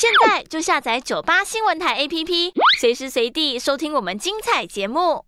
现在就下载九八新闻台 APP，随时随地收听我们精彩节目。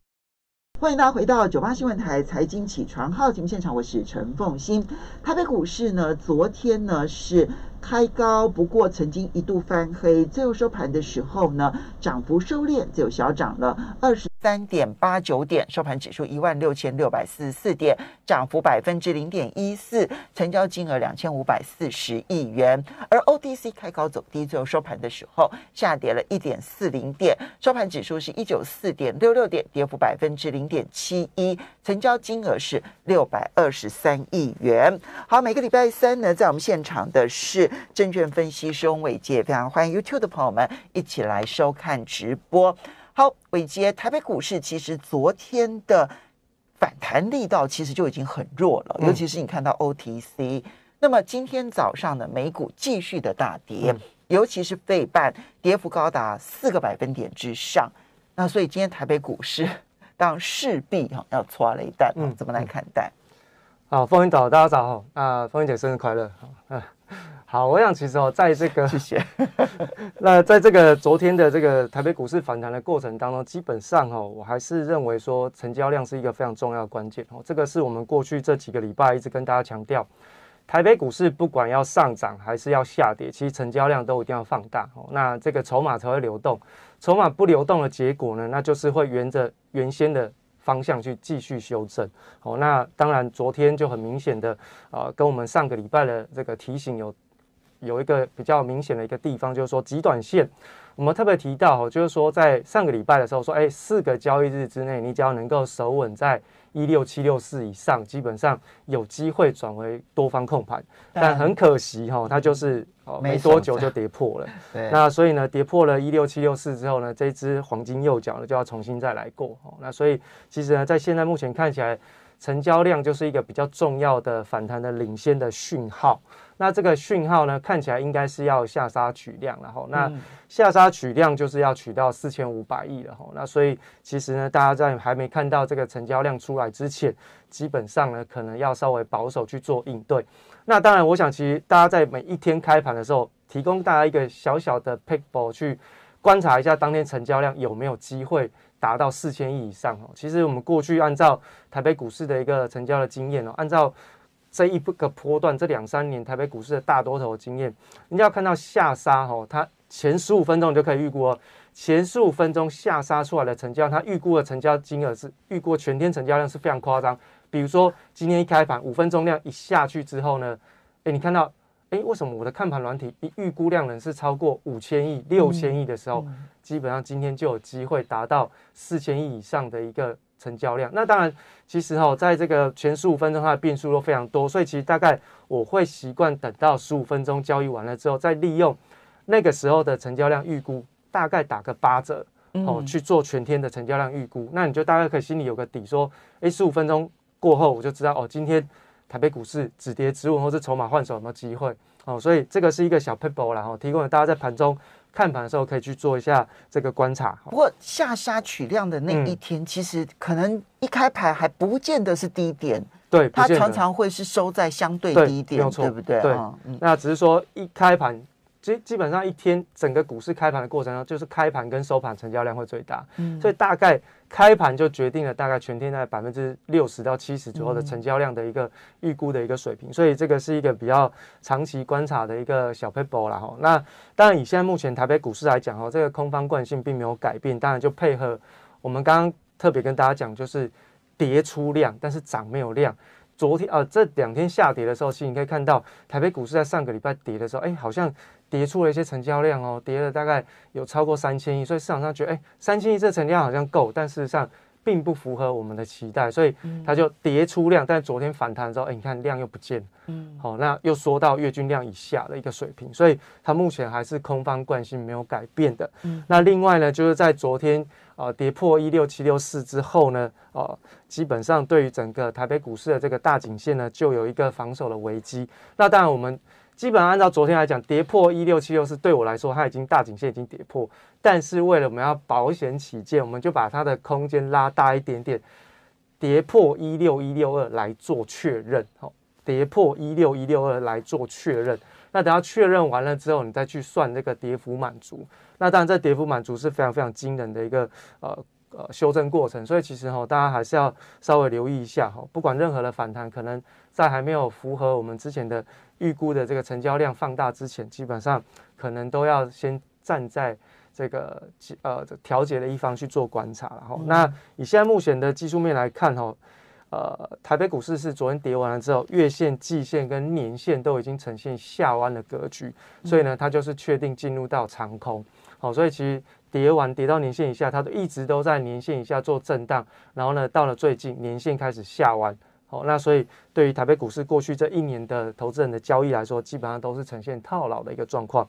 欢迎大家回到九八新闻台财经起床号节目现场，我是陈凤欣。台北股市呢，昨天呢是开高，不过曾经一度翻黑，最后收盘的时候呢，涨幅收敛，只有小涨了二十。三点八九点收盘指数一万六千六百四十四点，涨幅百分之零点一四，成交金额两千五百四十亿元。而 OTC 开高走低，最后收盘的时候下跌了一点四零点，收盘指数是一九四点六六点，跌幅百分之零点七一，成交金额是六百二十三亿元。好，每个礼拜三呢，在我们现场的是证券分析师魏杰，非常欢迎 YouTube 的朋友们一起来收看直播。好，伟杰，台北股市其实昨天的反弹力道其实就已经很弱了，尤其是你看到 OTC。那么今天早上呢，美股继续的大跌，尤其是费半，跌幅高达四个百分点之上。那所以今天台北股市当然势必哈要搓了一蛋，怎么来看待？好，风云早，大家早好。啊，风云姐生日快乐，好，嗯。好，我想其实哦，在这个谢谢。那在这个昨天的这个台北股市反弹的过程当中，基本上哦，我还是认为说，成交量是一个非常重要的关键哦。这个是我们过去这几个礼拜一直跟大家强调，台北股市不管要上涨还是要下跌，其实成交量都一定要放大哦。那这个筹码才会流动，筹码不流动的结果呢，那就是会沿着原先的方向去继续修正哦。那当然，昨天就很明显的啊，跟我们上个礼拜的这个提醒有。有一个比较明显的一个地方，就是说极短线，我们特别提到，就是说在上个礼拜的时候说，哎，四个交易日之内，你只要能够守稳在一六七六四以上，基本上有机会转为多方控盘。但很可惜哈，它就是没多久就跌破了。那所以呢，跌破了一六七六四之后呢，这只黄金右脚呢就要重新再来过。那所以其实呢，在现在目前看起来，成交量就是一个比较重要的反弹的领先的讯号。那这个讯号呢，看起来应该是要下杀取量，然后那下杀取量就是要取到四千五百亿了哈。那所以其实呢，大家在还没看到这个成交量出来之前，基本上呢，可能要稍微保守去做应对。那当然，我想其实大家在每一天开盘的时候，提供大家一个小小的 pickball 去观察一下当天成交量有没有机会达到四千亿以上哦。其实我们过去按照台北股市的一个成交的经验哦，按照。这一个波段，这两三年台北股市的大多头经验，你要看到下杀哦，它前十五分钟你就可以预估哦，前十五分钟下杀出来的成交，它预估的成交金额是预估全天成交量是非常夸张。比如说今天一开盘五分钟量一下去之后呢，哎，你看到，哎，为什么我的看盘软体一预估量能是超过五千亿、六千亿的时候，基本上今天就有机会达到四千亿以上的一个。成交量，那当然，其实哈，在这个前十五分钟它的变数都非常多，所以其实大概我会习惯等到十五分钟交易完了之后，再利用那个时候的成交量预估，大概打个八折哦去做全天的成交量预估，那你就大概可以心里有个底，说，哎，十五分钟过后我就知道哦，今天台北股市止跌止稳，或是筹码换手有没有机会哦，所以这个是一个小 p a p e l e 啦，哦，提供了大家在盘中。看盘的时候可以去做一下这个观察。不过下杀取量的那一天，其实可能一开盘还不见得是低点，对，它常常会是收在相对低点，对不对？对，那只是说一开盘。基基本上一天整个股市开盘的过程中，就是开盘跟收盘成交量会最大，嗯，所以大概开盘就决定了大概全天在百分之六十到七十左右的成交量的一个预估的一个水平，所以这个是一个比较长期观察的一个小 p a p e r 啦啦。那当然以现在目前台北股市来讲，哦，这个空方惯性并没有改变，当然就配合我们刚刚特别跟大家讲，就是跌出量，但是涨没有量。昨天啊这两天下跌的时候，其实你可以看到台北股市在上个礼拜跌的时候，哎，好像。跌出了一些成交量哦，跌了大概有超过三千亿，所以市场上觉得哎三千亿这成交量好像够，但事实上并不符合我们的期待，所以它就跌出量。但昨天反弹之后，候，哎你看量又不见了，嗯，好，那又缩到月均量以下的一个水平，所以它目前还是空方惯性没有改变的。嗯，那另外呢，就是在昨天啊跌破一六七六四之后呢，啊基本上对于整个台北股市的这个大颈线呢，就有一个防守的危机。那当然我们。基本上按照昨天来讲，跌破一六七六是对我来说，它已经大颈线已经跌破。但是为了我们要保险起见，我们就把它的空间拉大一点点，跌破一六一六二来做确认。好，跌破一六一六二来做确认。那等下确认完了之后，你再去算那个跌幅满足。那当然，这跌幅满足是非常非常惊人的一个呃。呃，修正过程，所以其实哈，大家还是要稍微留意一下哈。不管任何的反弹，可能在还没有符合我们之前的预估的这个成交量放大之前，基本上可能都要先站在这个呃调节的一方去做观察了哈。那以现在目前的技术面来看哈，呃，台北股市是昨天跌完了之后，月线、季线跟年线都已经呈现下弯的格局，所以呢，它就是确定进入到长空。好，所以其实。跌完跌到年线以下，它都一直都在年线以下做震荡。然后呢，到了最近年线开始下弯，好，那所以对于台北股市过去这一年的投资人的交易来说，基本上都是呈现套牢的一个状况。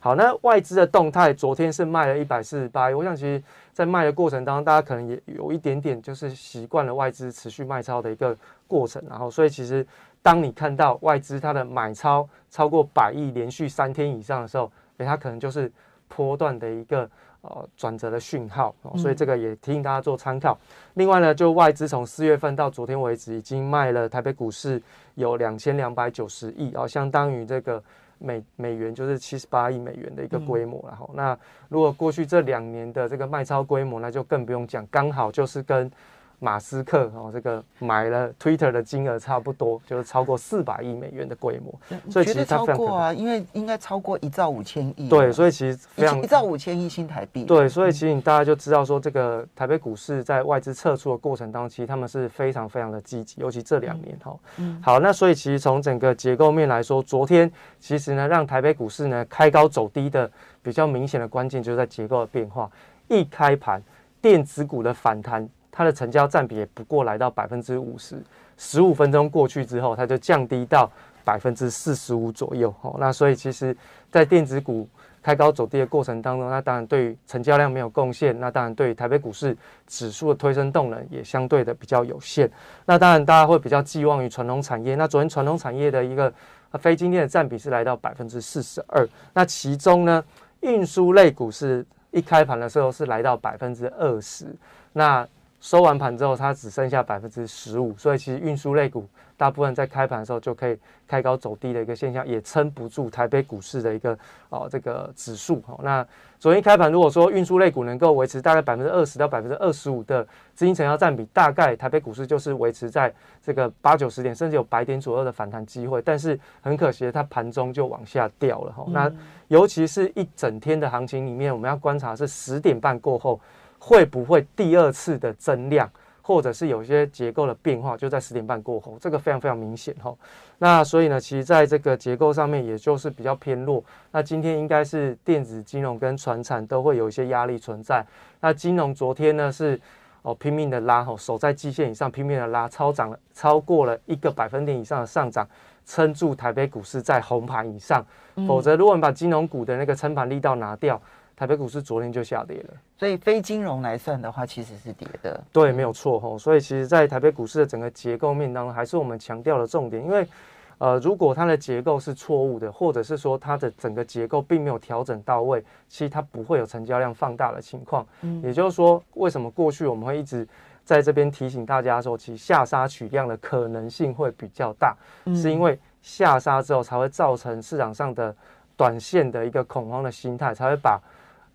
好，那外资的动态，昨天是卖了一百四十八亿。我想其实，在卖的过程当中，大家可能也有一点点就是习惯了外资持续卖超的一个过程。然后，所以其实当你看到外资它的买超超过百亿连续三天以上的时候，诶，它可能就是波段的一个。呃，转折的讯号，所以这个也提醒大家做参考。另外呢，就外资从四月份到昨天为止，已经卖了台北股市有两千两百九十亿，哦，相当于这个美美元就是七十八亿美元的一个规模，然后那如果过去这两年的这个卖超规模，那就更不用讲，刚好就是跟。马斯克哦，这个买了 Twitter 的金额差不多，就是超过四百亿美元的规模。所以其实超过啊？因为应该超过一兆五千亿。对，所以其实一兆五千亿新台币。对，所以其实你大家就知道说，这个台北股市在外资撤出的过程当中，其实他们是非常非常的积极，尤其这两年哈。嗯。好，那所以其实从整个结构面来说，昨天其实呢，让台北股市呢开高走低的比较明显的关键，就是在结构的变化。一开盘，电子股的反弹。它的成交占比也不过来到百分之五十，十五分钟过去之后，它就降低到百分之四十五左右。哦，那所以其实，在电子股开高走低的过程当中，那当然对于成交量没有贡献，那当然对于台北股市指数的推升动能也相对的比较有限。那当然大家会比较寄望于传统产业。那昨天传统产业的一个非金电的占比是来到百分之四十二，那其中呢，运输类股是一开盘的时候是来到百分之二十，那。收完盘之后，它只剩下百分之十五，所以其实运输类股大部分在开盘的时候就可以开高走低的一个现象，也撑不住台北股市的一个哦这个指数哦。那昨天开盘，如果说运输类股能够维持大概百分之二十到百分之二十五的资金成交占比，大概台北股市就是维持在这个八九十点，甚至有百点左右的反弹机会。但是很可惜，它盘中就往下掉了。那尤其是一整天的行情里面，我们要观察是十点半过后。会不会第二次的增量，或者是有些结构的变化，就在十点半过后，这个非常非常明显哈。那所以呢，其实在这个结构上面，也就是比较偏弱。那今天应该是电子金融跟船产都会有一些压力存在。那金融昨天呢是哦拼命的拉吼，守在基线以上拼命的拉，超涨了超过了一个百分点以上的上涨，撑住台北股市在红盘以上。否则，如果你把金融股的那个撑盘力道拿掉。台北股市昨天就下跌了，所以非金融来算的话，其实是跌的。对，没有错吼。所以其实，在台北股市的整个结构面当中，还是我们强调的重点，因为，呃，如果它的结构是错误的，或者是说它的整个结构并没有调整到位，其实它不会有成交量放大的情况。嗯。也就是说，为什么过去我们会一直在这边提醒大家说，其实下杀取量的可能性会比较大，是因为下杀之后才会造成市场上的短线的一个恐慌的心态，才会把。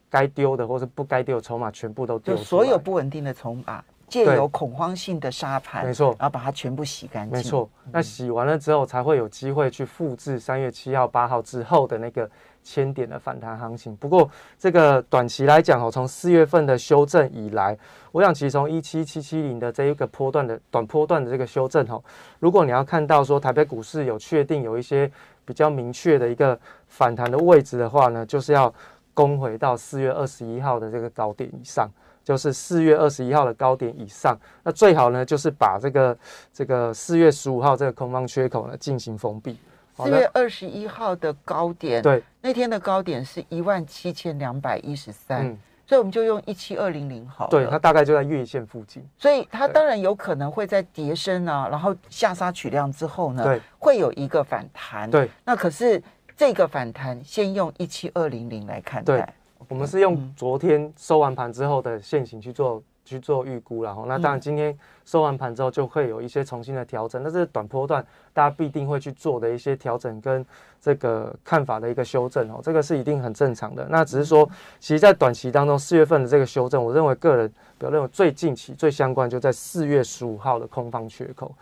该丢的或者不该丢的筹码全部都丢，就所有不稳定的筹码借由恐慌性的沙盘，没错，然后把它全部洗干净。没错，那洗完了之后，才会有机会去复制三月七号、八号之后的那个千点的反弹行情。不过，这个短期来讲哦，从四月份的修正以来，我想，其实从一七七七零的这一个波段的短波段的这个修正哈，如果你要看到说台北股市有确定有一些比较明确的一个反弹的位置的话呢，就是要。攻回到四月二十一号的这个高点以上，就是四月二十一号的高点以上。那最好呢，就是把这个这个四月十五号这个空方缺口呢进行封闭。四月二十一号的高点，对，那天的高点是一万七千两百一十三，所以我们就用一七二零零好。对，它大概就在月线附近，所以它当然有可能会在叠升啊，然后下杀取量之后呢，对，会有一个反弹。对，那可是。这个反弹先用一七二零零来看，对我们是用昨天收完盘之后的现形去做去做预估，然后那当然今天收完盘之后就会有一些重新的调整，那是短波段大家必定会去做的一些调整跟这个看法的一个修正哦，这个是一定很正常的。那只是说，其实，在短期当中，四月份的这个修正，我认为个人，比较认为最近期最相关就在四月十五号的空方缺口，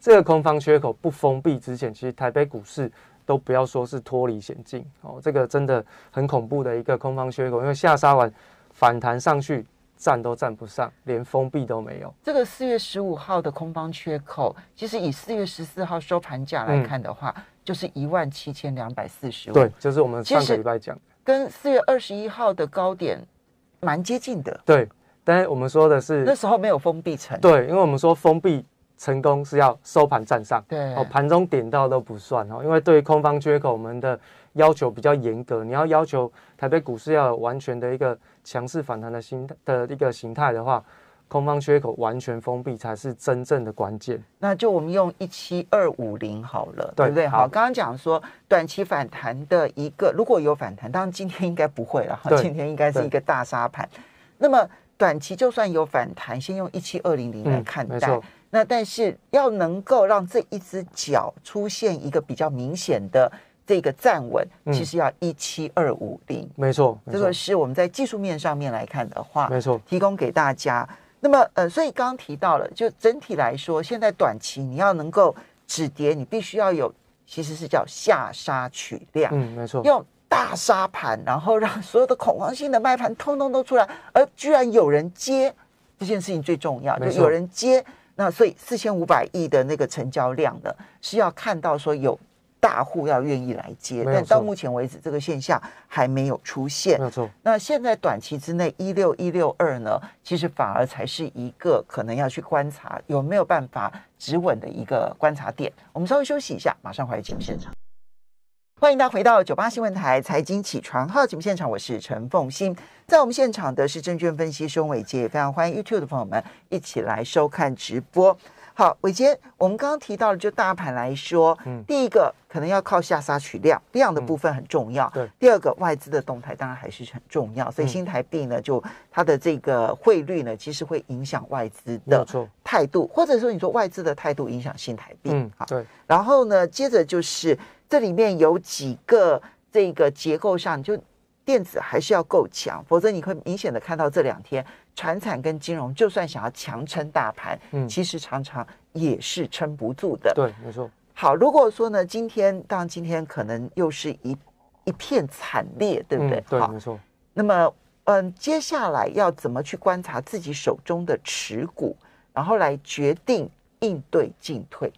这个空方缺口不封闭之前，其实台北股市。都不要说是脱离险境哦，这个真的很恐怖的一个空方缺口，因为下杀完反弹上去站都站不上，连封闭都没有。这个四月十五号的空方缺口，其实以四月十四号收盘价来看的话，就是一万七千两百四十。对，就是我们上个礼拜讲，跟四月二十一号的高点蛮接近的。对，但是我们说的是那时候没有封闭层。对，因为我们说封闭。成功是要收盘站上，对，盘中点到都不算哈，因为对空方缺口我们的要求比较严格，你要要求台北股市要有完全的一个强势反弹的形态的一个形态的话，空方缺口完全封闭才是真正的关键。那就我们用一七二五零好了，对不对？好，刚刚讲说短期反弹的一个如果有反弹，当然今天应该不会了哈，今天应该是一个大沙盘。那么短期就算有反弹，先用一七二零零来看待。那但是要能够让这一只脚出现一个比较明显的这个站稳，其实要一七二五零，没错，这个是我们在技术面上面来看的话，没错，提供给大家。那么呃，所以刚提到了，就整体来说，现在短期你要能够止跌，你必须要有，其实是叫下杀取量，嗯，没错，用大杀盘，然后让所有的恐慌性的卖盘通通都出来，而居然有人接这件事情最重要，就有人接。那所以四千五百亿的那个成交量的，是要看到说有大户要愿意来接，但到目前为止这个现象还没有出现。没错，那现在短期之内一六一六二呢，其实反而才是一个可能要去观察有没有办法止稳的一个观察点。我们稍微休息一下，马上回来节目现场。欢迎大家回到九八新闻台财经起床号节目现场，我是陈凤欣，在我们现场的是证券分析熊伟杰，非常欢迎 YouTube 的朋友们一起来收看直播。好，伟杰，我们刚刚提到了，就大盘来说，嗯，第一个可能要靠下杀取量，量的部分很重要，对。第二个外资的动态当然还是很重要，所以新台币呢，就它的这个汇率呢，其实会影响外资的，态度，或者说你说外资的态度影响新台币，嗯，好，对。然后呢，接着就是这里面有几个这个结构上就。电子还是要够强，否则你会明显的看到这两天船产跟金融就算想要强撑大盘，嗯，其实常常也是撑不住的。对，没错。好，如果说呢，今天当然今天可能又是一一片惨烈，对不对？对，没错。那么，嗯，接下来要怎么去观察自己手中的持股，然后来决定应对进退？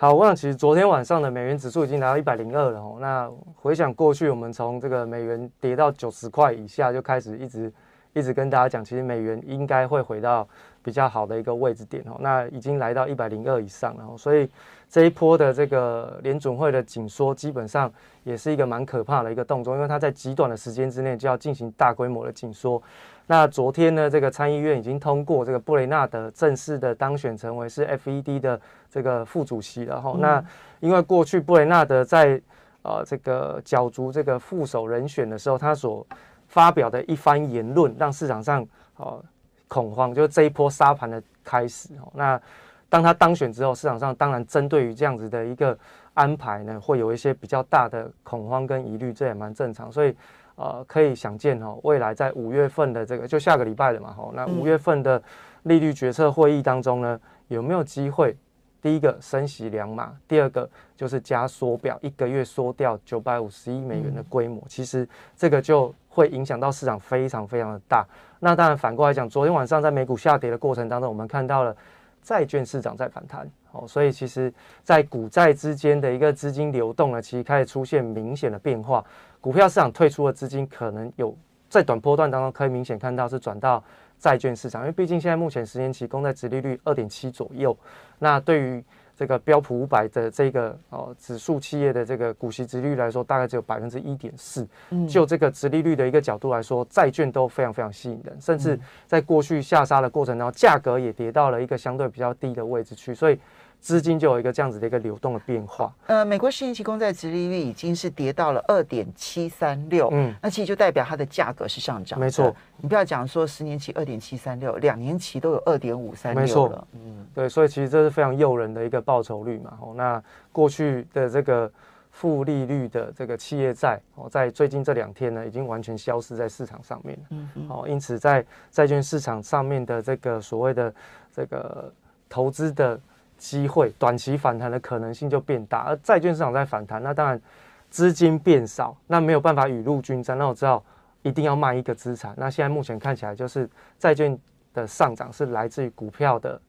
好，我想其实昨天晚上的美元指数已经达到一百零二了哦。那回想过去，我们从这个美元跌到九十块以下就开始一直一直跟大家讲，其实美元应该会回到。比较好的一个位置点哦，那已经来到一百零二以上了，然所以这一波的这个联准会的紧缩，基本上也是一个蛮可怕的一个动作，因为它在极短的时间之内就要进行大规模的紧缩。那昨天呢，这个参议院已经通过这个布雷纳德正式的当选成为是 FED 的这个副主席了。后那因为过去布雷纳德在呃这个角逐这个副手人选的时候，他所发表的一番言论，让市场上呃。恐慌就是这一波沙盘的开始那当他当选之后，市场上当然针对于这样子的一个安排呢，会有一些比较大的恐慌跟疑虑，这也蛮正常。所以，呃，可以想见哦，未来在五月份的这个就下个礼拜了嘛，吼，那五月份的利率决策会议当中呢，有没有机会？第一个升息两码，第二个就是加缩表，一个月缩掉九百五十亿美元的规模，其实这个就会影响到市场非常非常的大。那当然，反过来讲，昨天晚上在美股下跌的过程当中，我们看到了债券市场在反弹。哦，所以其实，在股债之间的一个资金流动呢，其实开始出现明显的变化。股票市场退出的资金可能有，在短波段当中可以明显看到是转到债券市场，因为毕竟现在目前十年期公债殖利率二点七左右。那对于这个标普五百的这个哦指数企业的这个股息值率来说，大概只有百分之一点四。嗯，就这个值利率的一个角度来说，债券都非常非常吸引人，甚至在过去下杀的过程当中，价格也跌到了一个相对比较低的位置去，所以。资金就有一个这样子的一个流动的变化。呃，美国十年期公债殖利率已经是跌到了二点七三六，嗯，那其实就代表它的价格是上涨。没错，你不要讲说十年期二点七三六，两年期都有二点五三六了。嗯，对，所以其实这是非常诱人的一个报酬率嘛。哦，那过去的这个负利率的这个企业债，哦，在最近这两天呢，已经完全消失在市场上面了。嗯嗯。好，因此在债券市场上面的这个所谓的这个投资的。机会短期反弹的可能性就变大，而债券市场在反弹，那当然资金变少，那没有办法雨露均沾。那我知道一定要卖一个资产。那现在目前看起来就是债券的上涨是来自于股票的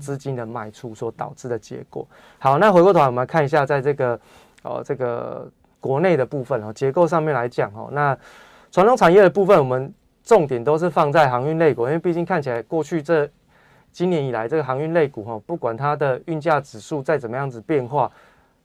资金的卖出所导致的结果。好，那回过头来我们看一下，在这个哦这个国内的部分哦结构上面来讲哦，那传统产业的部分我们重点都是放在航运类股，因为毕竟看起来过去这。今年以来，这个航运类股哈，不管它的运价指数再怎么样子变化，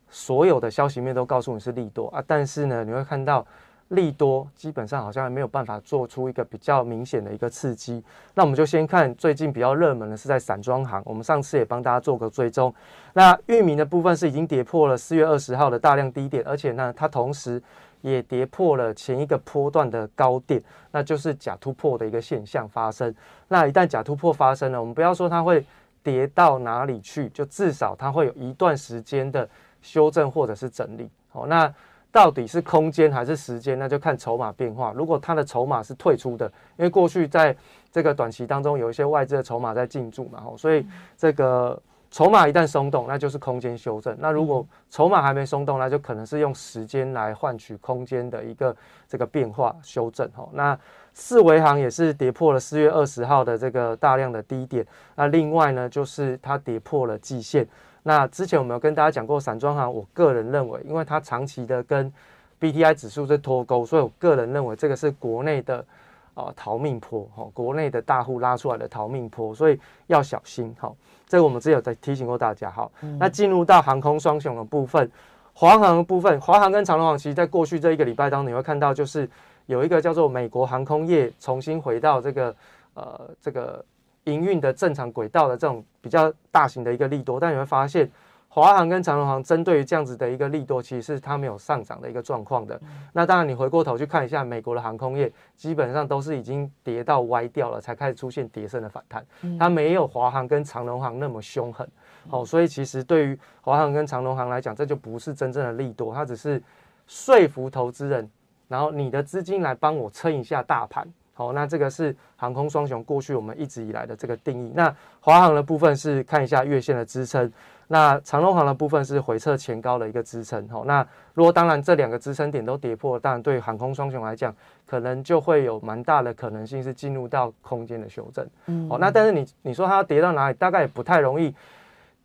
所有的消息面都告诉你是利多啊。但是呢，你会看到利多基本上好像没有办法做出一个比较明显的一个刺激。那我们就先看最近比较热门的是在散装行，我们上次也帮大家做个追踪。那域名的部分是已经跌破了四月二十号的大量低点，而且呢，它同时。也跌破了前一个波段的高点，那就是假突破的一个现象发生。那一旦假突破发生了，我们不要说它会跌到哪里去，就至少它会有一段时间的修正或者是整理。哦，那到底是空间还是时间，那就看筹码变化。如果它的筹码是退出的，因为过去在这个短期当中有一些外资的筹码在进驻嘛，所以这个。筹码一旦松动，那就是空间修正。那如果筹码还没松动，那就可能是用时间来换取空间的一个这个变化修正。哈，那四维行也是跌破了四月二十号的这个大量的低点。那另外呢，就是它跌破了季线。那之前我们跟大家讲过，散装行，我个人认为，因为它长期的跟 B T I 指数在脱钩，所以我个人认为这个是国内的。啊，逃命坡哈，国内的大户拉出来的逃命坡，所以要小心哈。这我们只有在提醒过大家哈。那进入到航空双雄的部分，华航的部分，华航跟长隆航，其实在过去这一个礼拜当中，你会看到就是有一个叫做美国航空业重新回到这个呃这个营运的正常轨道的这种比较大型的一个力多，但你会发现。华航跟长荣航针对于这样子的一个利多，其实是它没有上涨的一个状况的。那当然，你回过头去看一下美国的航空业，基本上都是已经跌到歪掉了，才开始出现跌升的反弹。它没有华航跟长荣航那么凶狠。好，所以其实对于华航跟长荣航来讲，这就不是真正的利多，它只是说服投资人，然后你的资金来帮我撑一下大盘。好，那这个是航空双雄过去我们一直以来的这个定义。那华航的部分是看一下月线的支撑。那长龙行的部分是回撤前高的一个支撑，好，那如果当然这两个支撑点都跌破，当然对航空双雄来讲，可能就会有蛮大的可能性是进入到空间的修正，嗯，好，那但是你你说它要跌到哪里，大概也不太容易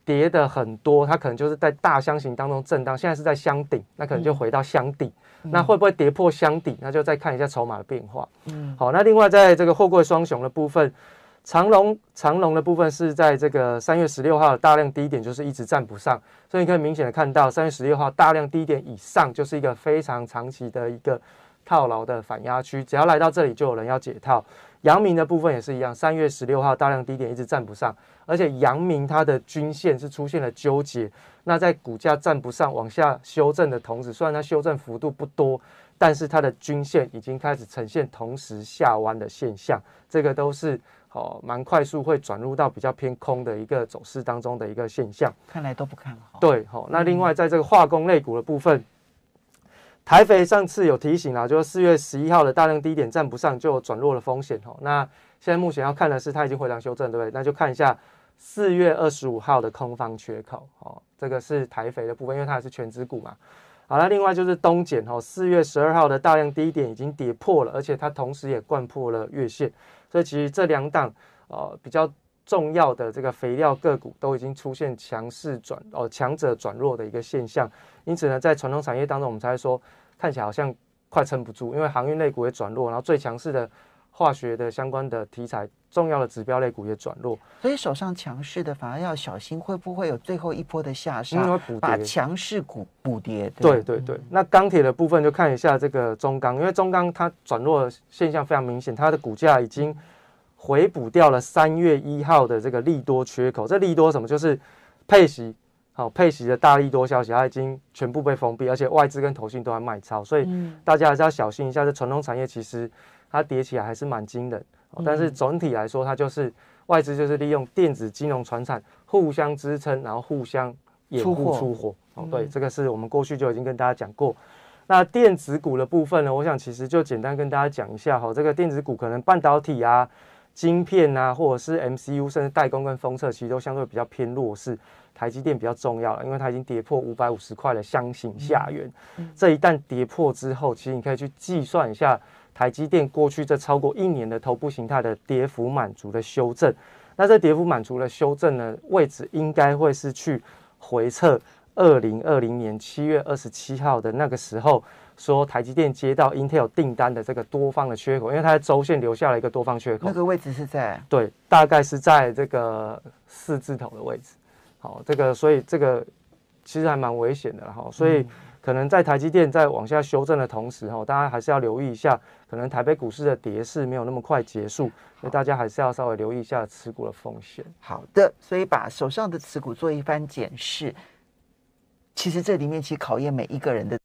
跌的很多，它可能就是在大箱型当中震荡，现在是在箱顶，那可能就回到箱顶，那会不会跌破箱底？那就再看一下筹码的变化，嗯，好，那另外在这个货柜双雄的部分。长龙长龙的部分是在这个三月十六号大量低点，就是一直站不上，所以你可以明显的看到，三月十六号大量低点以上，就是一个非常长期的一个套牢的反压区。只要来到这里，就有人要解套。阳明的部分也是一样，三月十六号大量低点一直站不上，而且阳明它的均线是出现了纠结，那在股价站不上往下修正的同时，虽然它修正幅度不多，但是它的均线已经开始呈现同时下弯的现象，这个都是。哦，蛮快速会转入到比较偏空的一个走势当中的一个现象，看来都不看好。对，哦，那另外在这个化工类股的部分，台肥上次有提醒啊，就是四月十一号的大量低点站不上，就转弱的风险，哦。那现在目前要看的是它已经回档修正，对不对？那就看一下四月二十五号的空方缺口，哦，这个是台肥的部分，因为它也是全资股嘛。好了，另外就是东简，哦，四月十二号的大量低点已经跌破了，而且它同时也灌破了月线。所以其实这两档呃比较重要的这个肥料个股都已经出现强势转哦强者转弱的一个现象，因此呢，在传统产业当中，我们才会说看起来好像快撑不住，因为航运类股也转弱，然后最强势的。化学的相关的题材，重要的指标类股也转弱，所以手上强势的反而要小心，会不会有最后一波的下杀，把强势股补跌？对对对，那钢铁的部分就看一下这个中钢，因为中钢它转弱现象非常明显，它的股价已经回补掉了三月一号的这个利多缺口。这利多什么？就是配息。好，佩奇的大力多消息它已经全部被封闭，而且外资跟投信都在卖超，所以大家还是要小心一下。这传统产业其实它叠起来还是蛮精的，但是总体来说，它就是外资就是利用电子金融、传产互相支撑，然后互相掩护出货。哦，对，这个是我们过去就已经跟大家讲过。那电子股的部分呢，我想其实就简单跟大家讲一下哈，这个电子股可能半导体啊。晶片啊，或者是 MCU，甚至代工跟封测，其实都相对比较偏弱势。台积电比较重要了，因为它已经跌破五百五十块的箱型下缘。这一旦跌破之后，其实你可以去计算一下台积电过去这超过一年的头部形态的跌幅满足的修正。那这跌幅满足了修正呢，位置，应该会是去回撤。二零二零年七月二十七号的那个时候，说台积电接到 Intel 订单的这个多方的缺口，因为它的周线留下了一个多方缺口。那个位置是在对，大概是在这个四字头的位置。好，这个所以这个其实还蛮危险的啦。好，所以可能在台积电在往下修正的同时，哈，大家还是要留意一下，可能台北股市的跌势没有那么快结束，所以大家还是要稍微留意一下持股的风险。好的，所以把手上的持股做一番检视。其实这里面其实考验每一个人的。